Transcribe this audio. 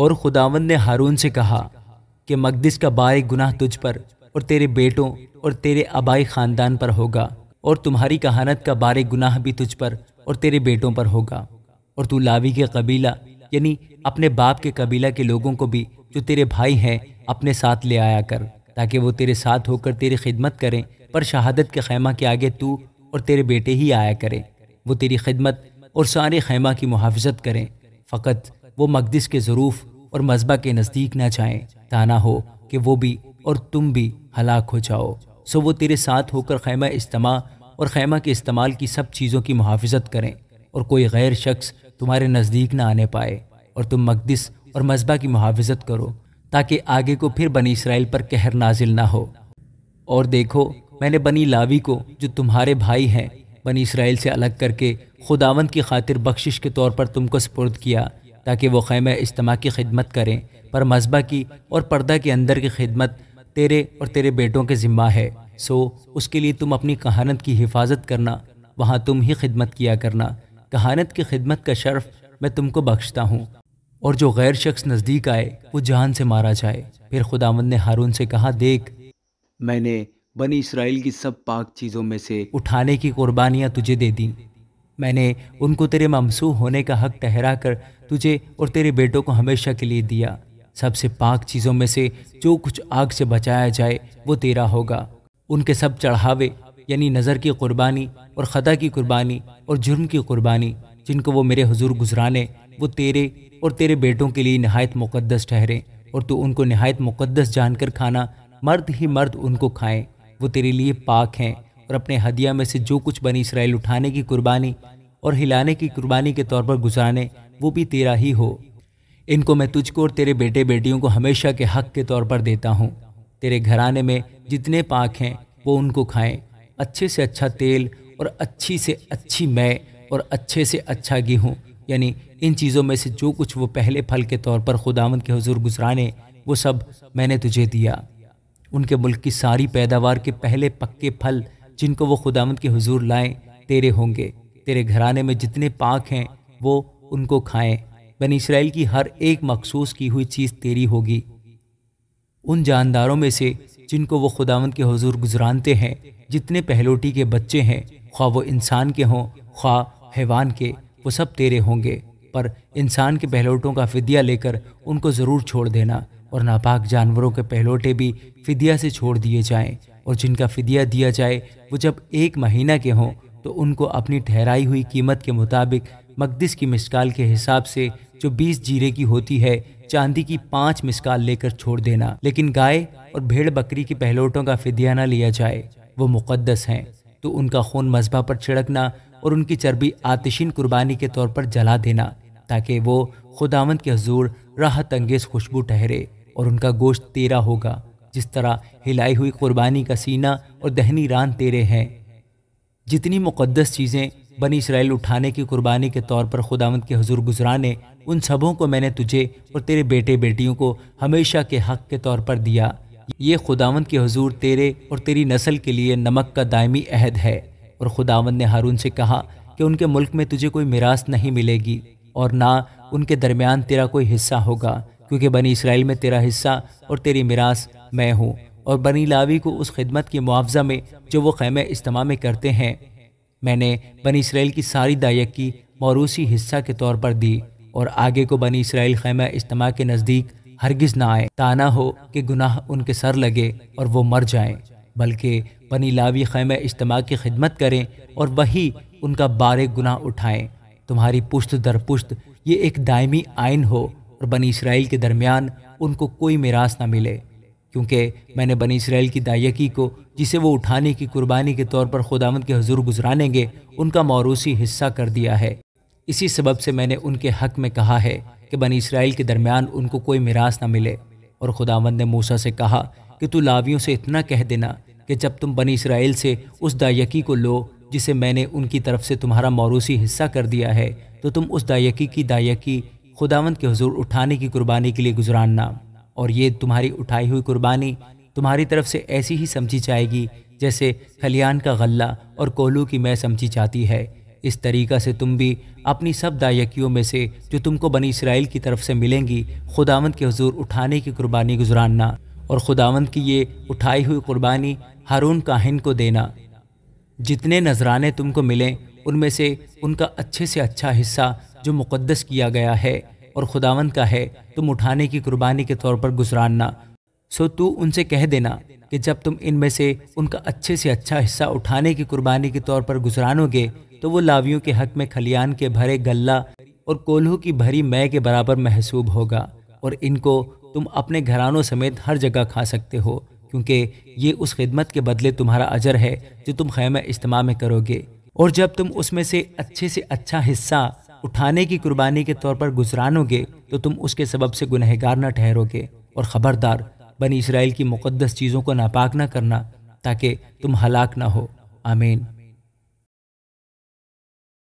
और खुदावन ने हारून से कहा कि मकदिस का बाय गुनाह तुझ पर और तेरे बेटों और तेरे आबाई ख़ानदान पर होगा और तुम्हारी कहानत का बारे गुनाह भी तुझ पर और तेरे बेटों पर होगा और तू लावी के कबीला यानी अपने बाप के कबीला के लोगों को भी जो तेरे भाई हैं अपने साथ ले आया कर ताकि वो तेरे साथ होकर तेरी खिदमत करें पर शहादत के खैमा के आगे तू और तेरे बेटे ही आया करें वो तेरी खिदमत और सारे खैमा की मुहाफत करें फ़कत वो मकदस के ज़रूफ़ और मजबा के नज़दीक ना जाए ताना हो कि वो भी और तुम भी हलाक हो जाओ सो वो तेरे साथ होकर खैमा इस्तेमा और खैमा के इस्तेमाल की सब चीज़ों की मुहाफ़त करें और कोई गैर शख्स तुम्हारे नज़दीक ना आने पाए और तुम मकदस और मजबा की मुहाफ़त करो ताकि आगे को फिर बनी इसराइल पर कहर नाजिल ना हो और देखो मैंने बनी लावी को जो तुम्हारे भाई हैं बनी इसराइल से अलग करके खुदावंत की खातिर बख्शिश के तौर पर तुमको सपुर्द किया ताकि वो खैम इज्तमा की खिदमत करें पर मजबा की और पर्दा के अंदर की खिदमत तेरे और तेरे बेटों के ज़िम्मा है सो उसके लिए तुम अपनी कहानत की हिफाजत करना वहाँ तुम ही खिदमत किया करना कहानत की खिदमत का शर्फ मैं तुमको बख्शता हूँ और जो गैर शख्स नज़दीक आए वो जान से मारा जाए फिर खुदावंद ने हारून से कहा देख मैंने बनी इसराइल की सब पाक चीज़ों में से उठाने की कुर्बानियाँ तुझे दे दी मैंने उनको तेरे ममसू होने का हक ठहरा कर तुझे और तेरे बेटों को हमेशा के लिए दिया सबसे पाक चीज़ों में से जो कुछ आग से बचाया जाए वो तेरा होगा उनके सब चढ़ावे यानी नज़र की कुर्बानी और ख़ता की कुर्बानी और जुर्म की कुर्बानी जिनको वो मेरे हजूर गुजराने वो तेरे और तेरे बेटों के लिए नहायत मुकद्दस ठहरे और तू उनको नहायत मुकद्दस जानकर खाना मर्द ही मर्द उनको खाएं वो तेरे लिए पाक हैं और अपने हदिया में से जो कुछ बनी इसराइल उठाने की कुर्बानी और हिलाने की कुर्बानी के तौर पर गुजारने वो भी तेरा ही हो इनको मैं तुझको और तेरे बेटे बेटियों को हमेशा के हक के तौर पर देता हूँ तेरे घराने में जितने पाक हैं वो उनको खाएं अच्छे से अच्छा तेल और अच्छी से अच्छी मैं और अच्छे से अच्छा गेहूँ यानी इन चीज़ों में से जो कुछ वो पहले फल के तौर पर खुदावंद के हजूर गुजराने वो सब मैंने तुझे दिया उनके मुल्क की सारी पैदावार के पहले पक्के फल जिनको वो खुदामंद के हजूर लाएं तेरे होंगे तेरे घराने में जितने पाक हैं वो उनको खाएं बन इसराइल की हर एक मखसूस की हुई चीज़ तेरी होगी उन जानदारों में से जिनको वो खुदावंद के हजूर गुजरानते हैं जितने पहलोटी के बच्चे हैं ख्वा वो इंसान के हों ख्वा हैवान के वो सब तेरे होंगे पर इंसान के पहलोटों का फिदिया लेकर उनको ज़रूर छोड़ देना और नापाक जानवरों के पहलोटे भी फिदिया से छोड़ दिए जाएं और जिनका फिदिया दिया जाए वो जब एक महीना के हों तो उनको अपनी ठहराई हुई कीमत के मुताबिक मकदिस की मिसकाल के हिसाब से जो बीस जीरे की होती है चांदी की पाँच मिसकाल लेकर छोड़ देना लेकिन गाय और भेड़ बकरी की पहलोटों का फिदिया ना लिया जाए वो मुकदस हैं तो उनका खून मजबा पर छिड़कना और उनकी चर्बी आतिशीन कुर्बानी के तौर पर जला देना ताकि वो खुदावंत के हजूर राहत अंगेज खुशबू ठहरे और उनका गोश्त तेरा होगा जिस तरह हिलाई हुई कुर्बानी का सीना और दहनी रान तेरे हैं जितनी मुक़दस चीज़ें बनी इसराइल उठाने की कुर्बानी के तौर पर खुदावंत के हजूर गुजराने उन सबों को मैंने तुझे और तेरे बेटे बेटियों को हमेशा के हक के तौर पर दिया ये खुदावंत के हजूर तेरे और तेरी नस्ल के लिए नमक का दायमी अहद है और खुदावंत ने हारून से कहा कि उनके मुल्क में तुझे कोई मिरास नहीं मिलेगी और ना उनके दरमियान तेरा कोई हिस्सा होगा क्योंकि बनी इसराइल में तेरा हिस्सा और तेरी मिरास मैं हूँ और बनी लावी को उस खिदमत के मुआवजा में जो वो खैमे इज्तम में करते हैं मैंने बनी इसराइल की सारी दायक की मौरूसी हिस्सा के तौर पर दी और आगे को बनी इसराइल खैम इज्तम के नज़दीक हरगिज़ ना आए ताना हो कि गुनाह उनके सर लगे और वो मर जाएं बल्कि बनी लावी खैम इज्तम की खिदमत करें और वही उनका बारे गुनाह उठाएं तुम्हारी पुश्त दर पुश्त ये एक दायमी आयन हो और बनी इसराइल के दरमियान उनको कोई मिरास ना मिले क्योंकि मैंने बनी इसराइल की दायकी को जिसे वो उठाने की कुर्बानी के तौर पर खुदावंद के हजूर गुजरानेंगे उनका मौरूसी हिस्सा कर दिया है इसी सबब से मैंने उनके हक में कहा है कि बनी इसराइल के दरमियान उनको कोई मिरास ना मिले और खुदावंद ने मूसा से कहा कि तू लावियों से इतना कह देना कि जब तुम बनी इसराइल से उस दायकी को लो जिसे मैंने उनकी तरफ से तुम्हारा मौरूसी हिस्सा कर दिया है तो तुम उस दायकी की दायकी खुदावंद के हजूर उठाने की कुर्बानी के लिए गुजरानना और ये तुम्हारी उठाई हुई कुर्बानी तुम्हारी तरफ से ऐसी ही समझी जाएगी जैसे खलियान का गल्ला और कोलू की मैं समझी जाती है इस तरीक़ा से तुम भी अपनी सब दायकियों में से जो तुमको बनी इसराइल की तरफ से मिलेंगी खुदावंत के हजूर उठाने की कुर्बानी गुजरानना और खुदावंत की ये उठाई हुई कुर्बानी हारून काहिन को देना जितने नजराने तुमको मिलें उनमें से उनका अच्छे से अच्छा हिस्सा जो मुकद्दस किया गया है और खुदावंद का है तुम उठाने की कुर्बानी के तौर पर गुजरानना सो तू उनसे कह देना कि जब तुम इनमें से उनका अच्छे से अच्छा हिस्सा उठाने की कुर्बानी के तौर पर गुजरानोगे तो वो लावियों के हक में खलियान के भरे गल्ला और कोल्हू की भरी मैं के बराबर महसूब होगा और इनको तुम अपने घरानों समेत हर जगह खा सकते हो क्योंकि ये उस खिदमत के बदले तुम्हारा अजर है जो तुम खैम इज्तम में करोगे और जब तुम उसमें से अच्छे से अच्छा हिस्सा उठाने की कुर्बानी के तौर पर गुजरानोगे तो तुम उसके सबब से गुनहगार न ठहरोगे और ख़बरदार बनी इसराइल की मुकदस चीज़ों को नापाक न करना ताकि तुम हलाक न हो आमीन